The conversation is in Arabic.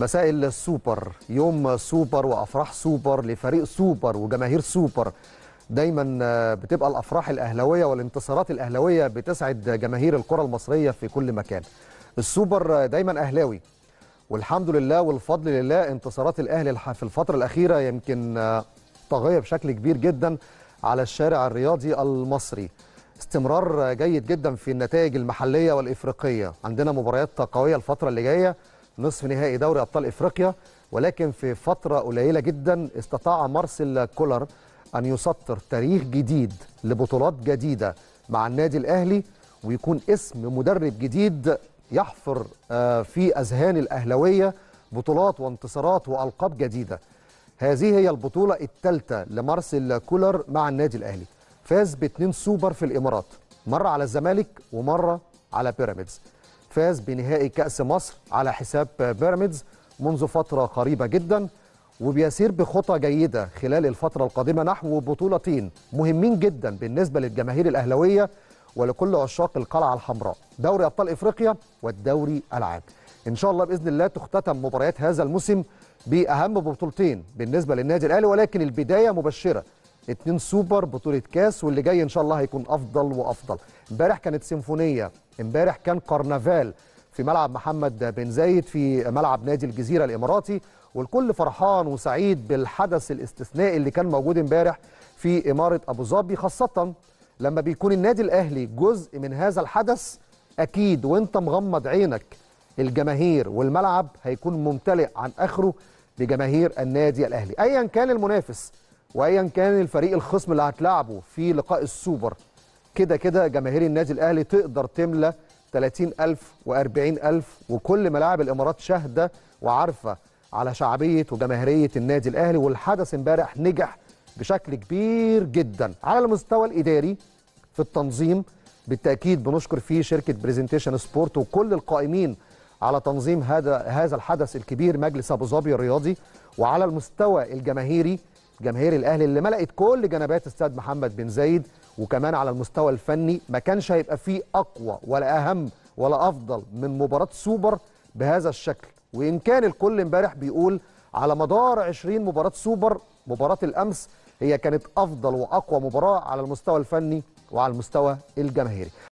مساء السوبر يوم سوبر وافراح سوبر لفريق سوبر وجماهير سوبر دايما آه، بتبقى الافراح الاهلاويه والانتصارات الاهلاويه بتسعد جماهير الكره المصريه في كل مكان السوبر آه، دايما اهلاوي والحمد لله والفضل لله انتصارات الاهلي في الفتره الاخيره يمكن طاغيه آه، بشكل كبير جدا على الشارع الرياضي المصري استمرار جيد جدا في النتائج المحليه والافريقيه عندنا مباريات قويه الفتره اللي جايه نصف نهائي دوري ابطال افريقيا ولكن في فتره قليله جدا استطاع مارسيل كولر ان يسطر تاريخ جديد لبطولات جديده مع النادي الاهلي ويكون اسم مدرب جديد يحفر آه، في اذهان الاهلاويه بطولات وانتصارات والقاب جديده. هذه هي البطوله الثالثه لمارسيل كولر مع النادي الاهلي. فاز باثنين سوبر في الامارات، مره على الزمالك ومره على بيراميدز. فاز بنهائي كأس مصر على حساب بيراميدز منذ فترة قريبة جدا وبيسير بخطى جيدة خلال الفترة القادمة نحو بطولتين مهمين جدا بالنسبة للجماهير الأهلوية ولكل عشاق القلعة الحمراء دوري أبطال إفريقيا والدوري العام إن شاء الله بإذن الله تختتم مباريات هذا الموسم بأهم بطولتين بالنسبة للنادي الأهلي ولكن البداية مبشرة اتنين سوبر بطولة كاس واللي جاي إن شاء الله هيكون أفضل وأفضل امبارح كانت سيمفونية امبارح كان كرنفال في ملعب محمد بن زايد في ملعب نادي الجزيرة الإماراتي والكل فرحان وسعيد بالحدث الاستثنائي اللي كان موجود امبارح في إمارة أبو ظبي خاصة لما بيكون النادي الأهلي جزء من هذا الحدث أكيد وأنت مغمض عينك الجماهير والملعب هيكون ممتلئ عن آخره بجماهير النادي الأهلي أيا كان المنافس وأيا كان الفريق الخصم اللي هتلاعبه في لقاء السوبر كده كده جماهير النادي الاهلي تقدر تملى 30000 و40000 وكل ملاعب الامارات شاهده وعارفه على شعبيه وجماهيريه النادي الاهلي والحدث امبارح نجح بشكل كبير جدا على المستوى الاداري في التنظيم بالتاكيد بنشكر فيه شركه بريزنتيشن سبورت وكل القائمين على تنظيم هذا هذا الحدث الكبير مجلس ابو ظبي الرياضي وعلى المستوى الجماهيري جماهير الاهلي اللي ملأت كل جنبات استاد محمد بن زايد وكمان على المستوى الفني ما كانش هيبقى فيه اقوى ولا اهم ولا افضل من مباراه سوبر بهذا الشكل وان كان الكل امبارح بيقول على مدار 20 مباراه سوبر مباراه الامس هي كانت افضل واقوى مباراه على المستوى الفني وعلى المستوى الجماهيري